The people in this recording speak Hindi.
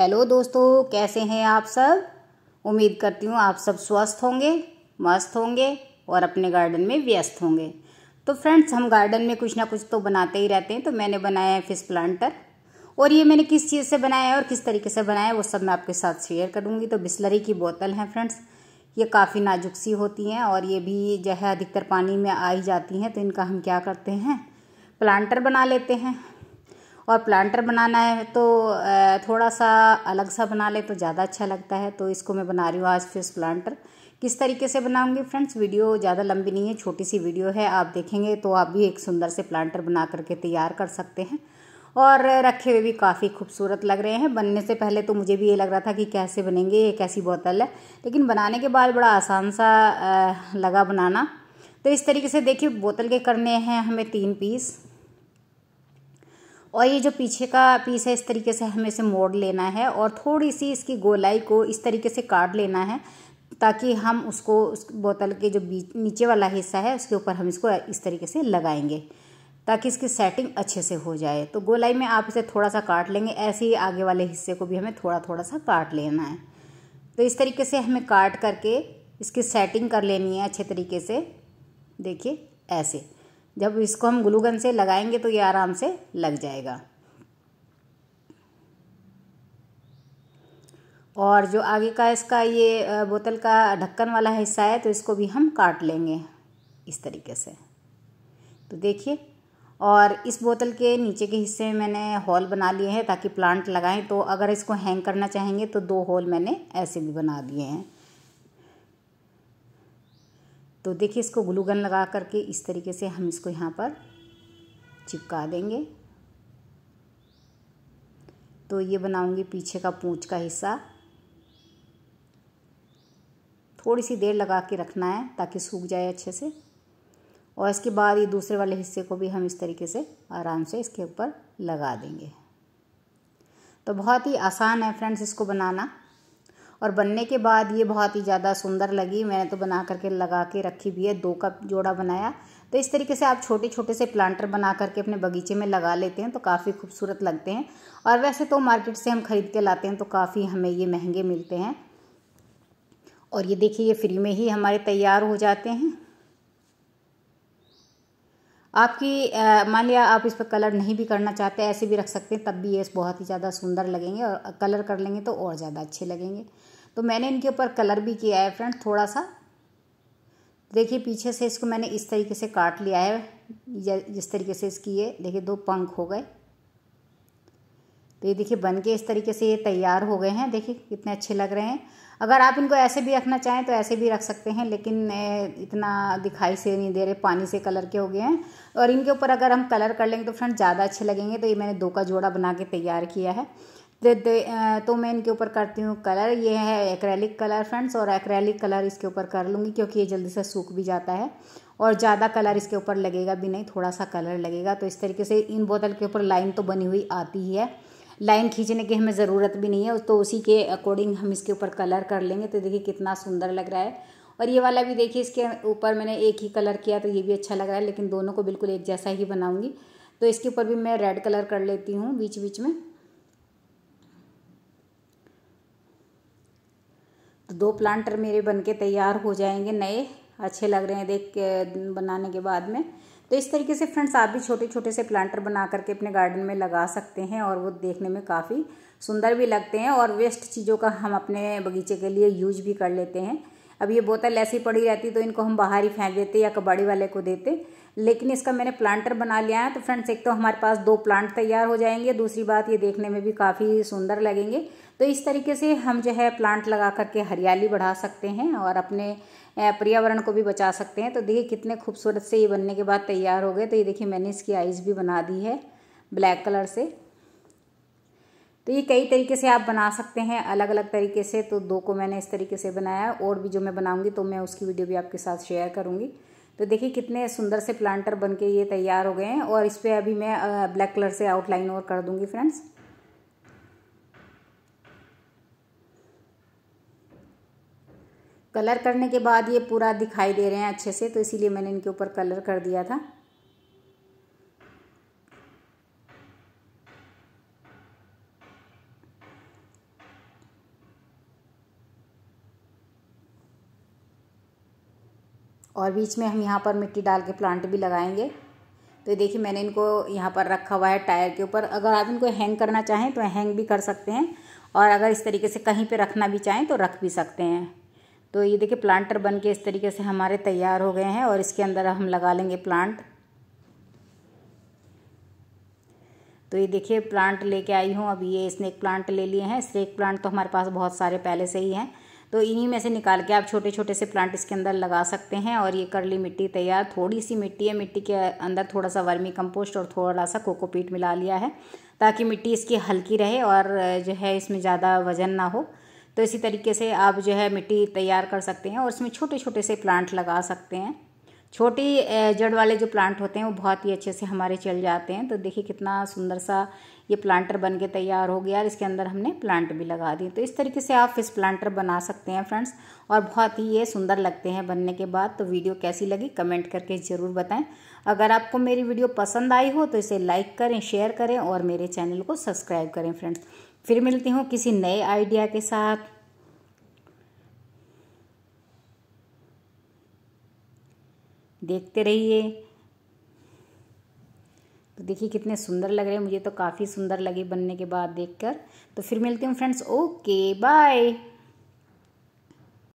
हेलो दोस्तों कैसे हैं आप सब उम्मीद करती हूँ आप सब स्वस्थ होंगे मस्त होंगे और अपने गार्डन में व्यस्त होंगे तो फ्रेंड्स हम गार्डन में कुछ ना कुछ तो बनाते ही रहते हैं तो मैंने बनाया है फिश प्लांटर और ये मैंने किस चीज़ से बनाया है और किस तरीके से बनाया है वो सब मैं आपके साथ शेयर करूँगी तो बिस्लरी की बोतल है फ्रेंड्स ये काफ़ी नाजुक सी होती हैं और ये भी जो है अधिकतर पानी में आ ही जाती हैं तो इनका हम क्या करते हैं प्लांटर बना लेते हैं और प्लांटर बनाना है तो थोड़ा सा अलग सा बना ले तो ज़्यादा अच्छा लगता है तो इसको मैं बना रही हूँ आज फिर प्लांटर किस तरीके से बनाऊंगी फ्रेंड्स वीडियो ज़्यादा लंबी नहीं है छोटी सी वीडियो है आप देखेंगे तो आप भी एक सुंदर से प्लांटर बना करके तैयार कर सकते हैं और रखे हुए भी काफ़ी खूबसूरत लग रहे हैं बनने से पहले तो मुझे भी ये लग रहा था कि कैसे बनेंगे ये कैसी बोतल है लेकिन बनाने के बाद बड़ा आसान सा लगा बनाना तो इस तरीके से देखिए बोतल के करने हैं हमें तीन पीस और ये जो पीछे का पीस है इस तरीके से हमें इसे मोड़ लेना है और थोड़ी सी इसकी गोलाई को इस तरीके से काट लेना है ताकि हम उसको उस बोतल के जो बीच नीचे वाला हिस्सा है उसके ऊपर हम इसको इस तरीके से लगाएंगे ताकि इसकी सेटिंग अच्छे से हो जाए तो गोलाई में आप इसे थोड़ा सा काट लेंगे ऐसे ही आगे वाले हिस्से को भी हमें थोड़ा थोड़ा सा काट लेना है तो इस तरीके से हमें काट करके इसकी सेटिंग कर लेनी है अच्छे तरीके से देखिए ऐसे जब इसको हम ग्लूगन से लगाएंगे तो ये आराम से लग जाएगा और जो आगे का इसका ये बोतल का ढक्कन वाला हिस्सा है तो इसको भी हम काट लेंगे इस तरीके से तो देखिए और इस बोतल के नीचे के हिस्से में मैंने हॉल बना लिए हैं ताकि प्लांट लगाएं तो अगर इसको हैंग करना चाहेंगे तो दो हॉल मैंने ऐसे भी बना दिए हैं तो देखिए इसको ग्लूगन लगा करके इस तरीके से हम इसको यहाँ पर चिपका देंगे तो ये बनाऊंगी पीछे का पूंछ का हिस्सा थोड़ी सी देर लगा के रखना है ताकि सूख जाए अच्छे से और इसके बाद ये दूसरे वाले हिस्से को भी हम इस तरीके से आराम से इसके ऊपर लगा देंगे तो बहुत ही आसान है फ्रेंड्स इसको बनाना और बनने के बाद ये बहुत ही ज़्यादा सुंदर लगी मैंने तो बना करके लगा के रखी भी है दो कप जोड़ा बनाया तो इस तरीके से आप छोटे छोटे से प्लांटर बना करके अपने बगीचे में लगा लेते हैं तो काफ़ी खूबसूरत लगते हैं और वैसे तो मार्केट से हम ख़रीद के लाते हैं तो काफ़ी हमें ये महंगे मिलते हैं और ये देखिए ये फ्री में ही हमारे तैयार हो जाते हैं आपकी मान लिया आप इस पर कलर नहीं भी करना चाहते ऐसे भी रख सकते हैं तब भी ये बहुत ही ज़्यादा सुंदर लगेंगे और कलर कर लेंगे तो और ज़्यादा अच्छे लगेंगे तो मैंने इनके ऊपर कलर भी किया है फ्रेंड थोड़ा सा देखिए पीछे से इसको मैंने इस तरीके से काट लिया है जिस तरीके से इसकी ये देखिए दो पंख हो गए तो ये देखिए बन के इस तरीके से ये तैयार हो गए हैं देखिए कितने अच्छे लग रहे हैं अगर आप इनको ऐसे भी रखना चाहें तो ऐसे भी रख सकते हैं लेकिन इतना दिखाई से नहीं दे रहे पानी से कलर के हो गए हैं और इनके ऊपर अगर हम कलर कर लेंगे तो फ्रेंड ज़्यादा अच्छे लगेंगे तो ये मैंने दो का जोड़ा बना के तैयार किया है तो मैं इनके ऊपर करती हूँ कलर ये है एक्रेलिक कलर फ्रेंड्स और एक्रेलिक कलर इसके ऊपर कर लूँगी क्योंकि ये जल्दी से सूख भी जाता है और ज़्यादा कलर इसके ऊपर लगेगा भी नहीं थोड़ा सा कलर लगेगा तो इस तरीके से इन बोतल के ऊपर लाइन तो बनी हुई आती ही है लाइन खींचने की हमें ज़रूरत भी नहीं है तो उसी के अकॉर्डिंग हम इसके ऊपर कलर कर लेंगे तो देखिए कितना सुंदर लग रहा है और ये वाला भी देखिए इसके ऊपर मैंने एक ही कलर किया तो ये भी अच्छा लग रहा है लेकिन दोनों को बिल्कुल एक जैसा ही बनाऊँगी तो इसके ऊपर भी मैं रेड कलर कर लेती हूँ बीच बीच में दो प्लांटर मेरे बन के तैयार हो जाएंगे नए अच्छे लग रहे हैं देख के बनाने के बाद में तो इस तरीके से फ्रेंड्स आप भी छोटे छोटे से प्लांटर बना करके अपने गार्डन में लगा सकते हैं और वो देखने में काफ़ी सुंदर भी लगते हैं और वेस्ट चीज़ों का हम अपने बगीचे के लिए यूज भी कर लेते हैं अब ये बोतल ऐसी पड़ी रहती तो इनको हम बाहर ही फेंक देते या कबाड़ी वाले को देते लेकिन इसका मैंने प्लांटर बना लिया है तो फ्रेंड्स एक तो हमारे पास दो प्लांट तैयार हो जाएंगे दूसरी बात ये देखने में भी काफ़ी सुंदर लगेंगे तो इस तरीके से हम जो है प्लांट लगा करके हरियाली बढ़ा सकते हैं और अपने पर्यावरण को भी बचा सकते हैं तो देखिए कितने खूबसूरत से ये बनने के बाद तैयार हो गए तो ये देखिए मैंने इसकी आइज़ भी बना दी है ब्लैक कलर से तो ये कई तरीके से आप बना सकते हैं अलग अलग तरीके से तो दो को मैंने इस तरीके से बनाया और भी जो मैं बनाऊंगी तो मैं उसकी वीडियो भी आपके साथ शेयर करूंगी तो देखिए कितने सुंदर से प्लांटर बन के ये तैयार हो गए हैं और इस पर अभी मैं ब्लैक कलर से आउटलाइन और कर दूंगी फ्रेंड्स कलर करने के बाद ये पूरा दिखाई दे रहे हैं अच्छे से तो इसीलिए मैंने इनके ऊपर कलर कर दिया था और बीच में हम यहाँ पर मिट्टी डाल के प्लांट भी लगाएंगे तो देखिए मैंने इनको यहाँ पर रखा हुआ है टायर के ऊपर अगर आप इनको हैंग करना चाहें तो हैंग भी कर सकते हैं और अगर इस तरीके से कहीं पे रखना भी चाहें तो रख भी सकते हैं तो ये देखिए प्लांटर बन के इस तरीके से हमारे तैयार हो गए हैं और इसके अंदर हम लगा लेंगे प्लांट तो ये देखिए प्लांट लेके आई हूँ अब ये स्नेक प्लांट ले लिए हैं स्नेक प्लांट तो हमारे पास बहुत सारे पहले से ही हैं तो इन्हीं में से निकाल के आप छोटे छोटे से प्लांट इसके अंदर लगा सकते हैं और ये करली मिट्टी तैयार थोड़ी सी मिट्टी है मिट्टी के अंदर थोड़ा सा वर्मी कंपोस्ट और थोड़ा सा कोकोपीट मिला लिया है ताकि मिट्टी इसकी हल्की रहे और जो है इसमें ज़्यादा वजन ना हो तो इसी तरीके से आप जो है मिट्टी तैयार कर सकते हैं और इसमें छोटे छोटे से प्लांट लगा सकते हैं छोटी जड़ वाले जो प्लांट होते हैं वो बहुत ही अच्छे से हमारे चल जाते हैं तो देखिए कितना सुंदर सा ये प्लांटर बन के तैयार हो गया और इसके अंदर हमने प्लांट भी लगा दिए तो इस तरीके से आप इस प्लांटर बना सकते हैं फ्रेंड्स और बहुत ही ये सुंदर लगते हैं बनने के बाद तो वीडियो कैसी लगी कमेंट करके ज़रूर बताएं अगर आपको मेरी वीडियो पसंद आई हो तो इसे लाइक करें शेयर करें और मेरे चैनल को सब्सक्राइब करें फ्रेंड्स फिर मिलती हूँ किसी नए आइडिया के साथ देखते रहिए तो देखिए कितने सुंदर लग रहे हैं मुझे तो काफ़ी सुंदर लगे बनने के बाद देखकर तो फिर मिलती हूँ फ्रेंड्स ओके बाय